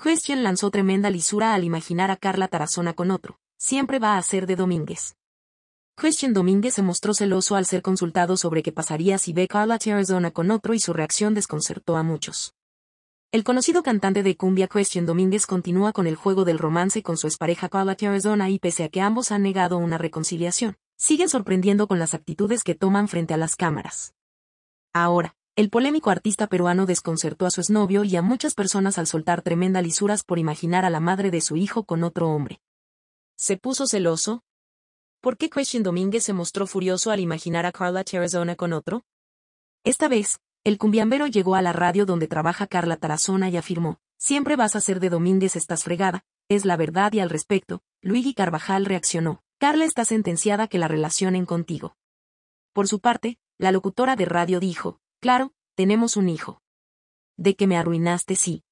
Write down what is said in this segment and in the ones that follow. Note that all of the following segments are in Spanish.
Christian lanzó tremenda lisura al imaginar a Carla Tarazona con otro. Siempre va a ser de Domínguez. Christian Domínguez se mostró celoso al ser consultado sobre qué pasaría si ve Carla Tarazona con otro y su reacción desconcertó a muchos. El conocido cantante de cumbia Christian Domínguez continúa con el juego del romance con su expareja Carla Tarazona y pese a que ambos han negado una reconciliación, siguen sorprendiendo con las actitudes que toman frente a las cámaras. Ahora, el polémico artista peruano desconcertó a su exnovio y a muchas personas al soltar tremenda lisuras por imaginar a la madre de su hijo con otro hombre. ¿Se puso celoso? ¿Por qué Christian Domínguez se mostró furioso al imaginar a Carla Tarazona con otro? Esta vez, el cumbiambero llegó a la radio donde trabaja Carla Tarazona y afirmó, siempre vas a ser de Domínguez estás fregada, es la verdad y al respecto, Luigi Carvajal reaccionó, Carla está sentenciada que la relacionen contigo. Por su parte, la locutora de radio dijo, claro, tenemos un hijo. De que me arruinaste, sí.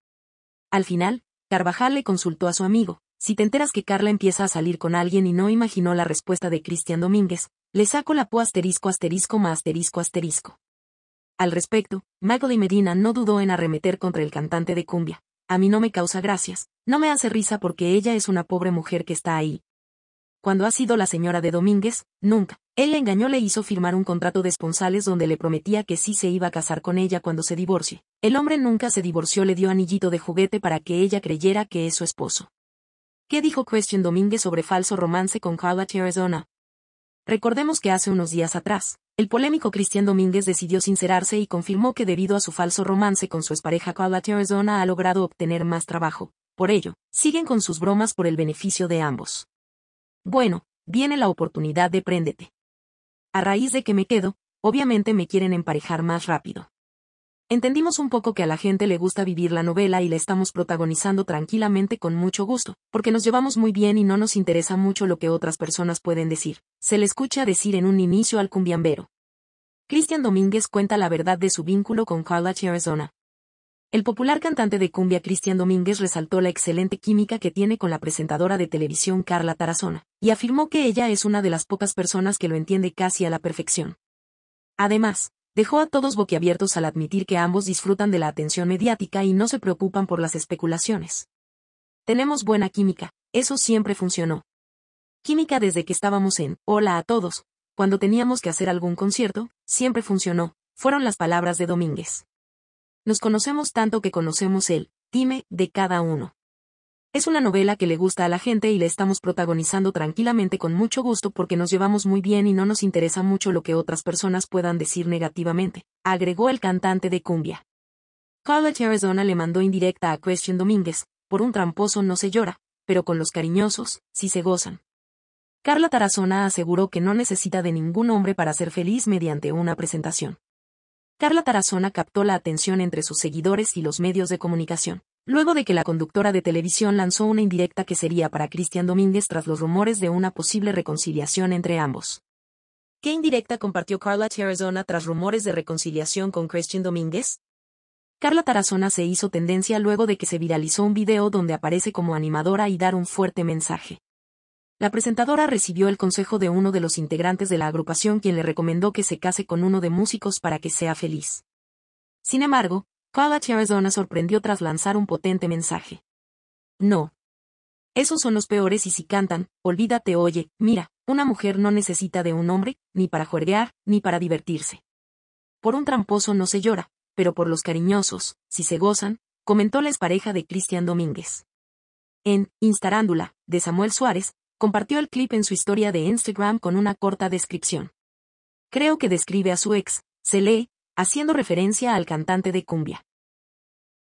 Al final, Carvajal le consultó a su amigo, si te enteras que Carla empieza a salir con alguien y no imaginó la respuesta de Cristian Domínguez, le saco la po asterisco asterisco más asterisco asterisco. Al respecto, Mago de Medina no dudó en arremeter contra el cantante de cumbia. A mí no me causa gracias, no me hace risa porque ella es una pobre mujer que está ahí, cuando ha sido la señora de Domínguez, nunca. Él la engañó, le hizo firmar un contrato de esponsales donde le prometía que sí se iba a casar con ella cuando se divorcie. El hombre nunca se divorció, le dio anillito de juguete para que ella creyera que es su esposo. ¿Qué dijo Christian Domínguez sobre falso romance con Carla Arizona? Recordemos que hace unos días atrás, el polémico Cristian Domínguez decidió sincerarse y confirmó que debido a su falso romance con su expareja Carla Arizona ha logrado obtener más trabajo. Por ello, siguen con sus bromas por el beneficio de ambos bueno, viene la oportunidad de préndete. A raíz de que me quedo, obviamente me quieren emparejar más rápido. Entendimos un poco que a la gente le gusta vivir la novela y la estamos protagonizando tranquilamente con mucho gusto, porque nos llevamos muy bien y no nos interesa mucho lo que otras personas pueden decir. Se le escucha decir en un inicio al cumbiambero. Cristian Domínguez cuenta la verdad de su vínculo con Carla Arizona, el popular cantante de cumbia Cristian Domínguez resaltó la excelente química que tiene con la presentadora de televisión Carla Tarazona, y afirmó que ella es una de las pocas personas que lo entiende casi a la perfección. Además, dejó a todos boquiabiertos al admitir que ambos disfrutan de la atención mediática y no se preocupan por las especulaciones. Tenemos buena química, eso siempre funcionó. Química desde que estábamos en Hola a todos, cuando teníamos que hacer algún concierto, siempre funcionó, fueron las palabras de Domínguez. Nos conocemos tanto que conocemos el, dime, de cada uno. Es una novela que le gusta a la gente y la estamos protagonizando tranquilamente con mucho gusto porque nos llevamos muy bien y no nos interesa mucho lo que otras personas puedan decir negativamente, agregó el cantante de cumbia. Carla Arizona le mandó indirecta a Christian Domínguez, por un tramposo no se llora, pero con los cariñosos, sí se gozan. Carla Tarazona aseguró que no necesita de ningún hombre para ser feliz mediante una presentación. Carla Tarazona captó la atención entre sus seguidores y los medios de comunicación, luego de que la conductora de televisión lanzó una indirecta que sería para Cristian Domínguez tras los rumores de una posible reconciliación entre ambos. ¿Qué indirecta compartió Carla Tarazona tras rumores de reconciliación con Cristian Domínguez? Carla Tarazona se hizo tendencia luego de que se viralizó un video donde aparece como animadora y dar un fuerte mensaje. La presentadora recibió el consejo de uno de los integrantes de la agrupación quien le recomendó que se case con uno de músicos para que sea feliz. Sin embargo, College Arizona sorprendió tras lanzar un potente mensaje. No. Esos son los peores y si cantan, olvídate oye, mira, una mujer no necesita de un hombre, ni para juerguear, ni para divertirse. Por un tramposo no se llora, pero por los cariñosos, si se gozan, comentó la expareja de Cristian Domínguez. En Instarándula, de Samuel Suárez, compartió el clip en su historia de Instagram con una corta descripción. Creo que describe a su ex, se lee, haciendo referencia al cantante de cumbia.